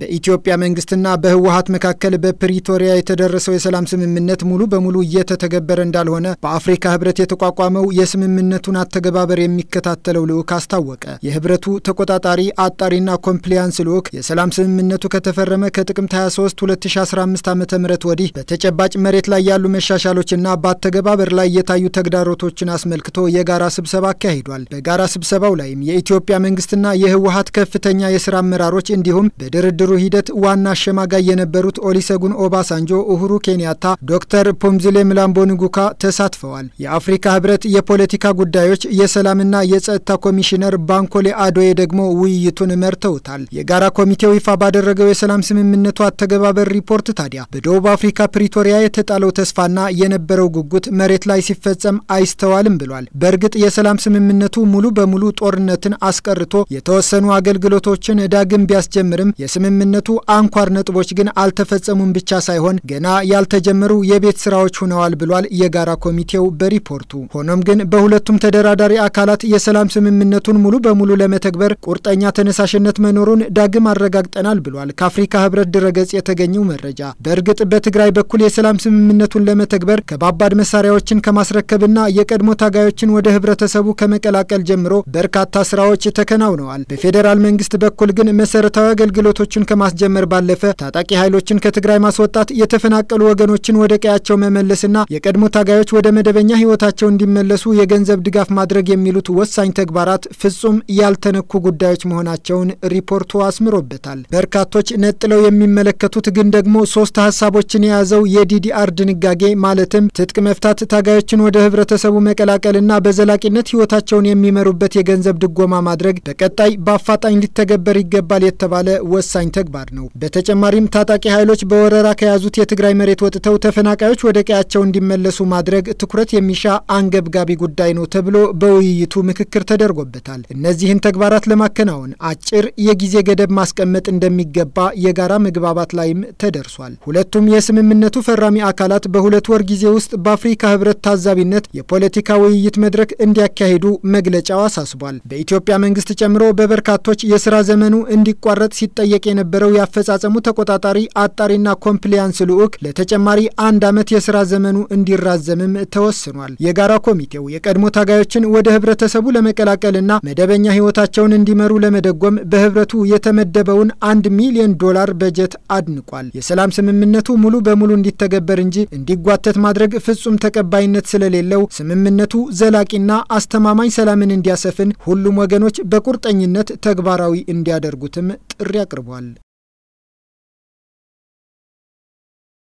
በኢትዮጵያ መንግስትና በህወሀት መካከል በፕሪቶሪያ የተደረሰው የሰላም ስምምነት ሙሉ በሙሉ እየተተገበረ እንዳልሆነ በአፍሪካ ህብረት የተቋቋመው የስምምነቱን አተገባበር የሚከታተለው ልዑክ አስታወቀ። የህብረቱ ተቆጣጣሪ አጣሪና ኮምፕሊያንስ ልዑክ የሰላም ስምምነቱ ከተፈረመ ከጥቅምት 23 2015 ዓ ም ወዲህ በተጨባጭ መሬት ላይ ያሉ መሻሻሎችና በአተገባበር ላይ የታዩ ተግዳሮቶችን አስመልክቶ የጋራ ስብሰባ አካሂዷል። በጋራ ስብሰባው ላይም የኢትዮጵያ መንግስትና የህወሀት ከፍተኛ የስራ አመራሮች እንዲሁም በድርድ የድርድሩ ሂደት ዋና አሸማጋይ የነበሩት ኦሊሰጉን ኦባሳንጆ፣ ኡሁሩ ኬንያታ፣ ዶክተር ፖምዝሌ ምላምቦ ንጉካ ተሳትፈዋል። የአፍሪካ ህብረት የፖለቲካ ጉዳዮች የሰላምና የጸጥታ ኮሚሽነር ባንኮሌ አዶዬ ደግሞ ውይይቱን መርተውታል። የጋራ ኮሚቴው ይፋ ባደረገው የሰላም ስምምነቱ አተገባበር ሪፖርት ታዲያ በደቡብ አፍሪካ ፕሪቶሪያ የተጣለው ተስፋና የነበረው ጉጉት መሬት ላይ ሲፈጸም አይስተዋልም ብሏል። በእርግጥ የሰላም ስምምነቱ ሙሉ በሙሉ ጦርነትን አስቀርቶ የተወሰኑ አገልግሎቶችን ዳግም ቢያስጀምርም የስምምነ ስምምነቱ አንኳር ነጥቦች ግን አልተፈጸሙም ብቻ ሳይሆን ገና ያልተጀመሩ የቤት ስራዎች ሆነዋል ብሏል የጋራ ኮሚቴው በሪፖርቱ። ሆኖም ግን በሁለቱም ተደራዳሪ አካላት የሰላም ስምምነቱን ሙሉ በሙሉ ለመተግበር ቁርጠኛ ተነሳሽነት መኖሩን ዳግም አረጋግጠናል ብሏል ከአፍሪካ ህብረት ድረገጽ የተገኘው መረጃ። በእርግጥ በትግራይ በኩል የሰላም ስምምነቱን ለመተግበር ከባባድ መሳሪያዎችን ከማስረከብና የቀድሞ ታጋዮችን ወደ ህብረተሰቡ ከመቀላቀል ጀምሮ በርካታ ስራዎች ተከናውነዋል። በፌዴራል መንግስት በኩል ግን መሰረታዊ አገልግሎቶችን ከማስጀመር ባለፈ ታጣቂ ኃይሎችን ከትግራይ ማስወጣት፣ የተፈናቀሉ ወገኖችን ወደ ቀያቸው መመለስና የቀድሞ ታጋዮች ወደ መደበኛ ህይወታቸው እንዲመለሱ የገንዘብ ድጋፍ ማድረግ የሚሉት ወሳኝ ተግባራት ፍጹም ያልተነኩ ጉዳዮች መሆናቸውን ሪፖርቱ አስምሮበታል። በርካቶች ነጥለው የሚመለከቱት ግን ደግሞ ሶስት ሀሳቦችን የያዘው የዲዲአር ድንጋጌ ማለትም ትጥቅ መፍታት፣ ታጋዮችን ወደ ህብረተሰቡ መቀላቀልና በዘላቂነት ህይወታቸውን የሚመሩበት የገንዘብ ድጎማ ማድረግ በቀጣይ በአፋጣኝ ሊተገበር ይገባል የተባለ ወሳኝ ተግባር ነው። በተጨማሪም ታጣቂ ኃይሎች በወረራ ከያዙት የትግራይ መሬት ወጥተው ተፈናቃዮች ወደ ቀያቸው እንዲመለሱ ማድረግ ትኩረት የሚሻ አንገብጋቢ ጉዳይ ነው ተብሎ በውይይቱ ምክክር ተደርጎበታል። እነዚህን ተግባራት ለማከናወን አጭር የጊዜ ገደብ ማስቀመጥ እንደሚገባ የጋራ መግባባት ላይም ተደርሷል። ሁለቱም የስምምነቱ ፈራሚ አካላት በሁለት ወር ጊዜ ውስጥ በአፍሪካ ህብረት ታዛቢነት የፖለቲካ ውይይት መድረክ እንዲያካሂዱ መግለጫው አሳስቧል። በኢትዮጵያ መንግስት ጨምሮ በበርካቶች የስራ ዘመኑ እንዲቋረጥ ሲጠየቅ የነበ የነበረው የአፈጻጸሙ ተቆጣጣሪ አጣሪና ኮምፕሊያንስ ልዑክ ለተጨማሪ አንድ ዓመት የስራ ዘመኑ እንዲራዘምም ተወስኗል። የጋራ ኮሚቴው የቀድሞ ታጋዮችን ወደ ህብረተሰቡ ለመቀላቀልና መደበኛ ህይወታቸውን እንዲመሩ ለመደጎም በህብረቱ የተመደበውን አንድ ሚሊዮን ዶላር በጀት አድንቋል። የሰላም ስምምነቱ ሙሉ በሙሉ እንዲተገበር እንጂ እንዲጓተት ማድረግ ፍጹም ተቀባይነት ስለሌለው ስምምነቱ ዘላቂና አስተማማኝ ሰላምን እንዲያሰፍን ሁሉም ወገኖች በቁርጠኝነት ተግባራዊ እንዲያደርጉትም ጥሪ አቅርቧል።